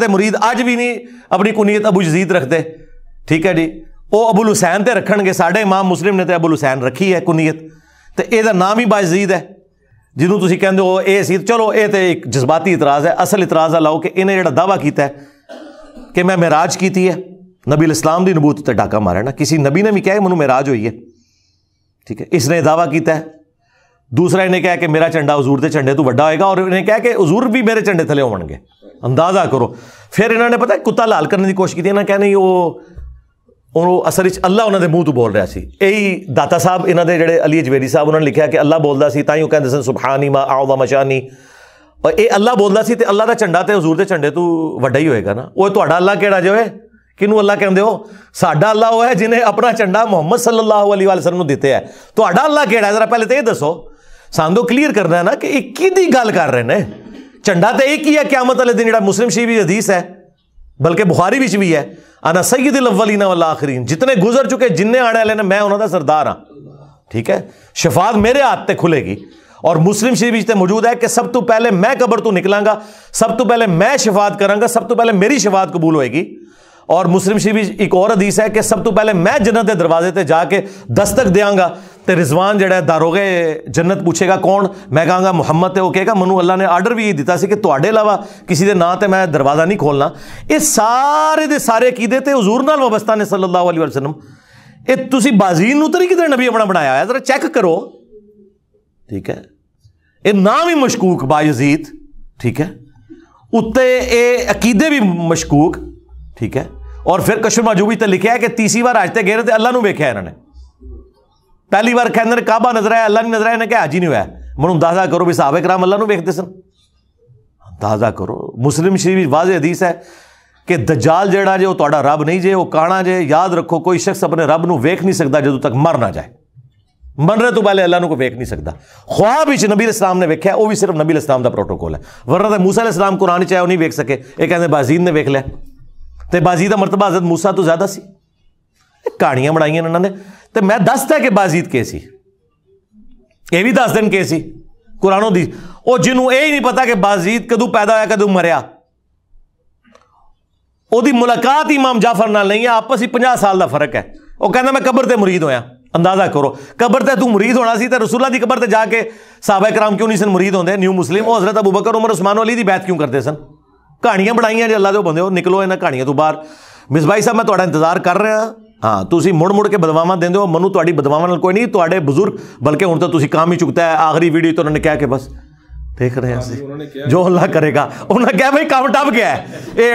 ते मुरीद अज भी नहीं अपनी कुनीयत अबू जजीद रखते ठीक है जी वह अबुल हुसैन तो रखे साढ़े इमाम मुस्लिम ने तो अबुल हुसैन रखी है कुनीत तो यह नाम ही बाजीद है जिन्हों तुम कहते हो ये चलो ये तो एक जज्बाती इतराज़ है असल इतराज़ लाओ कि इन्हें जोड़ा दावा किया कि मैं मेराज की है नबी इस्लाम की नबूत उत्ते डाका मारा ना किसी नबी ने भी कहा मैं मेराज हुई है ठीक है इसने दावा किया दूसरा इन्हें कह कि मेरा झंडा हजूर के झंडे तो व्डा होएगा और इन्हें कह के हजूर भी मेरे झंडे थले होवे ਅੰਦਾਜ਼ਾ ਕਰੋ ਫਿਰ ਇਹਨਾਂ ਨੇ ਪਤਾ ਕੁੱਤਾ ਲਾਲ ਕਰਨ ਦੀ ਕੋਸ਼ਿਸ਼ ਕੀਤੀ ਇਹਨਾਂ ਕਹਿੰਦੇ ਉਹ ਉਹ ਅਸਲ ਵਿੱਚ ਅੱਲਾ ਉਹਨਾਂ ਦੇ ਮੂੰਹ ਤੋਂ ਬੋਲ ਰਿਹਾ ਸੀ ਇਹੀ ਦਾਤਾ ਸਾਹਿਬ ਇਹਨਾਂ ਦੇ ਜਿਹੜੇ ਅਲੀ ਜਵੇਰੀ ਸਾਹਿਬ ਉਹਨਾਂ ਨੇ ਲਿਖਿਆ ਕਿ ਅੱਲਾ ਬੋਲਦਾ ਸੀ ਤਾਂ ਹੀ ਉਹ ਕਹਿੰਦੇ ਸਨ ਸੁਭਾਨੀ ਮਾ ਆਉਦਾ ਮਸ਼ਾਨੀ ਪਰ ਇਹ ਅੱਲਾ ਬੋਲਦਾ ਸੀ ਤੇ ਅੱਲਾ ਦਾ ਝੰਡਾ ਤੇ ਹਜ਼ੂਰ ਦੇ ਝੰਡੇ ਤੋਂ ਵੱਡਾ ਹੀ ਹੋਏਗਾ ਨਾ ਉਹ ਤੁਹਾਡਾ ਅੱਲਾ ਕਿਹੜਾ ਜਿਵੇਂ ਕਿਨੂੰ ਅੱਲਾ ਕਹਿੰਦੇ ਹੋ ਸਾਡਾ ਅੱਲਾ ਉਹ ਹੈ ਜਿਨੇ ਆਪਣਾ ਝੰਡਾ ਮੁਹੰਮਦ ਸੱਲੱਲਾਹੁ ਅਲੈहि ਵਸੱਲਮ ਨੂੰ ਦਿੱਤੇ ਹੈ ਤੁਹਾਡਾ ਅੱਲਾ ਕਿਹੜਾ ਜ਼ਰਾ ਪਹਿਲੇ ਤੇ ਇਹ ਦੱਸੋ ਸਾਨੂੰ ਕਲੀਅਰ ਕਰਨਾ ਹੈ ਨਾ ਕਿ ਇਹ ਕਿਹਦੀ ਗੱਲ ਕਰ ਰਹੇ ਨੇ झंडा तो एक ही है क्या मतलब दिन जो मुस्लिम शरीफ हदीस है बल्कि बुखारी भी भी है आना सईद अव्वलीना वाला आखरीन जितने गुजर चुके जिन्ने आने वाले ने मैं उन्होंने सरदार हाँ ठीक है शफात मेरे हाथ से खुलेगी और मुस्लिम शरीफ इतने मौजूद है कि सब तो पहले मैं कबर तो निकलांगा सब तो पहले मैं शफात करांगा सब तो पहले मेरी शफात कबूल होएगी और मुस्लिम शरीफ एक और अदीस है कि सब तो पहले मैं जन्नत के दरवाजे से जाके दस्तक देंगा तो रिजवान जोड़ा दारोगे जन्नत पूछेगा कौन मैं कहगा मुहम्मद तो कहेगा मनु अल्लाह ने आर्डर भी दिता से कि थोड़े अलावा किसी के ना तो मैं दरवाज़ा नहीं खोलना यह सारे के सारे किदे तो हजूर नाल वाबस्ता ने सल्ला वसलम ये तुम बाजीन तो नहीं किधर नबी अपना बनाया है जरा चेक करो ठीक है ये ना भी मशकूक बायजीत ठीक है उत्ते अकीदे भी मशकूक ठीक है ਔਰ ਫਿਰ ਕਸ਼ਮੀਰ ਮਾਜੂਬੀ ਤੇ ਲਿਖਿਆ ਕਿ ਤੀਸਰੀ ਵਾਰ ਹਜ ਤੇ ਗਏ ਤੇ ਅੱਲਾ ਨੂੰ ਵੇਖਿਆ ਇਹਨਾਂ ਨੇ ਪਹਿਲੀ ਵਾਰ ਕਹਿੰਦੇ ਨੇ ਕਾਬਾ ਨਜ਼ਰ ਆਇਆ ਅੱਲਾ ਨਹੀਂ ਨਜ਼ਰ ਆਇਆ ਨੇ ਕਿ ਹਾਜੀ ਨਹੀਂ ਹੋਇਆ ਮੈਨੂੰ ਅੰਦਾਜ਼ਾ ਕਰੋ ਵੀ ਸਾਹਬੇ ਕਰਾਮ ਅੱਲਾ ਨੂੰ ਵੇਖਦੇ ਸਨ ਅੰਦਾਜ਼ਾ ਕਰੋ ਮੁਸਲਿਮ ਸ਼ਰੀਫ ਵਾਜ਼ਿਹ ਹਦੀਸ ਹੈ ਕਿ ਦਜਾਲ ਜਿਹੜਾ ਜੇ ਉਹ ਤੁਹਾਡਾ ਰੱਬ ਨਹੀਂ ਜੇ ਉਹ ਕਾਣਾ ਜੇ ਯਾਦ ਰੱਖੋ ਕੋਈ ਸ਼ਖਸ ਆਪਣੇ ਰੱਬ ਨੂੰ ਵੇਖ ਨਹੀਂ ਸਕਦਾ ਜਦੋਂ ਤੱਕ ਮਰ ਨਾ ਜਾਏ ਮਰਨੇ ਤੋਂ ਪਹਿਲੇ ਅੱਲਾ ਨੂੰ ਕੋ ਵੇਖ ਨਹੀਂ ਸਕਦਾ ਖੁਆਬ ਵਿੱਚ ਨਬੀ ਇਸਲਾਮ ਨੇ ਵੇਖਿਆ ਉਹ ਵੀ ਸਿਰਫ ਨਬੀ ਇਸਲਾਮ ਦਾ ਪ੍ਰੋਟੋਕੋਲ ਹੈ ਵਰਨਾ ਤਾਂ ਮੂਸਾ ਅਲੈਹਿਸਲਾਮ ਕੁਰਾਨ ਚ ਆਇਆ ਉਹ ਨਹੀਂ ਵੇਖ ਸਕੇ ਇਹ ਕਹਿੰਦੇ ਬਾਜ਼ੀਦ ਨੇ ਵੇਖ ਲਿਆ ਤੇ ਬਾਜ਼ੀਦ ਦਾ ਮਰਤਬਾ ਹਜ਼ਰਤ موسی ਤੋਂ ਜ਼ਿਆਦਾ ਸੀ ਕਹਾਣੀਆਂ ਬਣਾਈਆਂ ਉਹਨਾਂ ਨੇ ਤੇ ਮੈਂ ਦੱਸਦਾ ਕਿ ਬਾਜ਼ੀਦ ਕੇ ਸੀ ਇਹ ਵੀ ਦੱਸ ਦੇਣ ਕੇ ਸੀ ਕੁਰਾਨੋਂ ਦੀ ਉਹ ਜਿਹਨੂੰ ਇਹ ਹੀ ਨਹੀਂ ਪਤਾ ਕਿ ਬਾਜ਼ੀਦ ਕਦੋਂ ਪੈਦਾ ਹੋਇਆ ਕਦੋਂ ਮਰਿਆ ਉਹਦੀ ਮੁਲਾਕਾਤ ਇਮਾਮ ਜਾਫਰ ਨਾਲ ਨਹੀਂ ਆ ਆਪਸ ਵਿੱਚ 50 ਸਾਲ ਦਾ ਫਰਕ ਹੈ ਉਹ ਕਹਿੰਦਾ ਮੈਂ ਕਬਰ ਤੇ ਮੁਰੀਦ ਹੋਇਆ अंदाजा करो कबर तो तू मुरीद होना सी तो रसूला की कबर से जाके साहबा कराम क्यों नहीं सन मुरीद होंगे न्यू मुस्लिम और हजरत अबू बकर उमर उस्मान अली की बैत क्यों करते सन ਕਹਾਣੀਆਂ ਬਣਾਈਆਂ ਜੇ ਅੱਲਾ ਦੇ ਬੰਦੇ ਹੋ ਨਿਕਲੋ ਇਹਨਾਂ ਕਹਾਣੀਆਂ ਤੋਂ ਬਾਹਰ ਮਿਸ ਭਾਈ ਸਾਹਿਬ ਮੈਂ ਤੁਹਾਡਾ ਇੰਤਜ਼ਾਰ ਕਰ ਰਿਹਾ ਹਾਂ ਤੁਸੀਂ ਮੁੜ ਮੁੜ ਕੇ ਬਦਵਾਵਾਂ ਦਿੰਦੇ ਹੋ ਮਨੂੰ ਤੁਹਾਡੀ ਬਦਵਾਵਾਂ ਨਾਲ ਕੋਈ ਨਹੀਂ ਤੁਹਾਡੇ ਬਜ਼ੁਰਗ ਬਲਕਿ ਹੁਣ ਤਾਂ ਤੁਸੀਂ ਕੰਮ ਹੀ ਚੁੱਕਤਾ ਹੈ ਆਖਰੀ ਵੀਡੀਓ ਤੋਂ ਉਹਨਾਂ ਨੇ ਕਿਹਾ ਕਿ ਬਸ ਦੇਖ ਰਹੇ ਹਾਂ ਅਸੀਂ ਜੋ ਅੱਲਾ ਕਰੇਗਾ ਉਹਨਾਂ ਕਿਹਾ ਭਾਈ ਕੰਮ ਟੱਪ ਗਿਆ ਇਹ